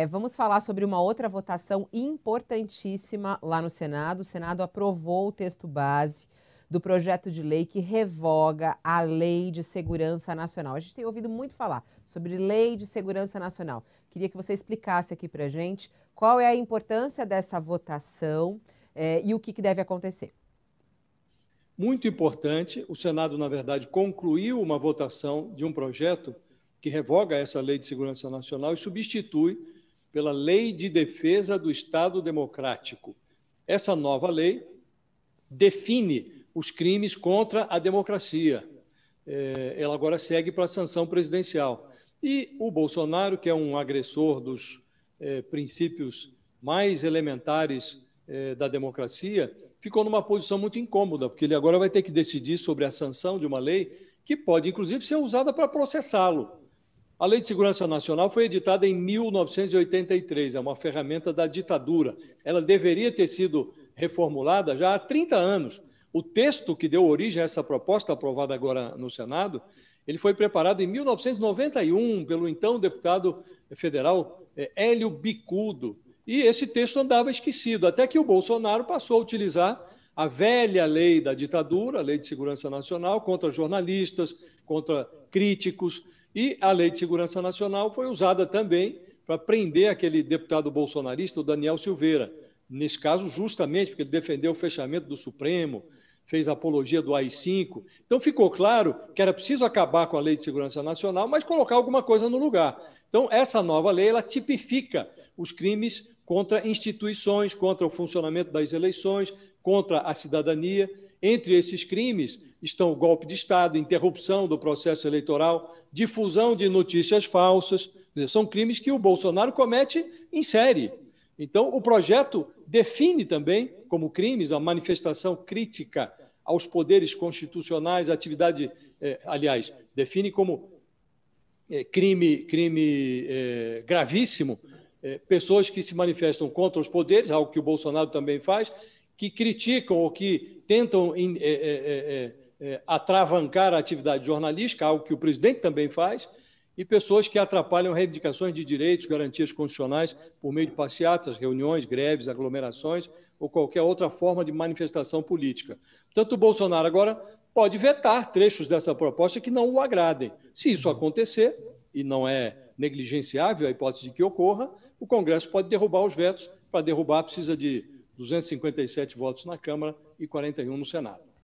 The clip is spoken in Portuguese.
É, vamos falar sobre uma outra votação importantíssima lá no Senado. O Senado aprovou o texto base do projeto de lei que revoga a Lei de Segurança Nacional. A gente tem ouvido muito falar sobre Lei de Segurança Nacional. Queria que você explicasse aqui para gente qual é a importância dessa votação é, e o que, que deve acontecer. Muito importante. O Senado, na verdade, concluiu uma votação de um projeto que revoga essa Lei de Segurança Nacional e substitui pela Lei de Defesa do Estado Democrático. Essa nova lei define os crimes contra a democracia. É, ela agora segue para a sanção presidencial. E o Bolsonaro, que é um agressor dos é, princípios mais elementares é, da democracia, ficou numa posição muito incômoda, porque ele agora vai ter que decidir sobre a sanção de uma lei que pode, inclusive, ser usada para processá-lo. A Lei de Segurança Nacional foi editada em 1983, é uma ferramenta da ditadura. Ela deveria ter sido reformulada já há 30 anos. O texto que deu origem a essa proposta aprovada agora no Senado, ele foi preparado em 1991 pelo então deputado federal eh, Hélio Bicudo. E esse texto andava esquecido, até que o Bolsonaro passou a utilizar a velha lei da ditadura, a Lei de Segurança Nacional, contra jornalistas, contra críticos, e a Lei de Segurança Nacional foi usada também para prender aquele deputado bolsonarista, o Daniel Silveira. Nesse caso, justamente porque ele defendeu o fechamento do Supremo, fez apologia do AI-5. Então, ficou claro que era preciso acabar com a Lei de Segurança Nacional, mas colocar alguma coisa no lugar. Então, essa nova lei ela tipifica os crimes contra instituições, contra o funcionamento das eleições, contra a cidadania. Entre esses crimes estão o golpe de Estado, interrupção do processo eleitoral, difusão de notícias falsas. São crimes que o Bolsonaro comete em série. Então, o projeto define também como crimes a manifestação crítica aos poderes constitucionais, atividade, eh, aliás, define como eh, crime, crime eh, gravíssimo pessoas que se manifestam contra os poderes, algo que o Bolsonaro também faz, que criticam ou que tentam é é, é, é, é, atravancar a atividade jornalística, algo que o presidente também faz, e pessoas que atrapalham reivindicações de direitos, garantias constitucionais por meio de passeatas, reuniões, greves, aglomerações ou qualquer outra forma de manifestação política. Portanto, o Bolsonaro agora pode vetar trechos dessa proposta que não o agradem. Se isso uhum. acontecer, e não é negligenciável a hipótese de que ocorra, o Congresso pode derrubar os vetos. Para derrubar, precisa de 257 votos na Câmara e 41 no Senado.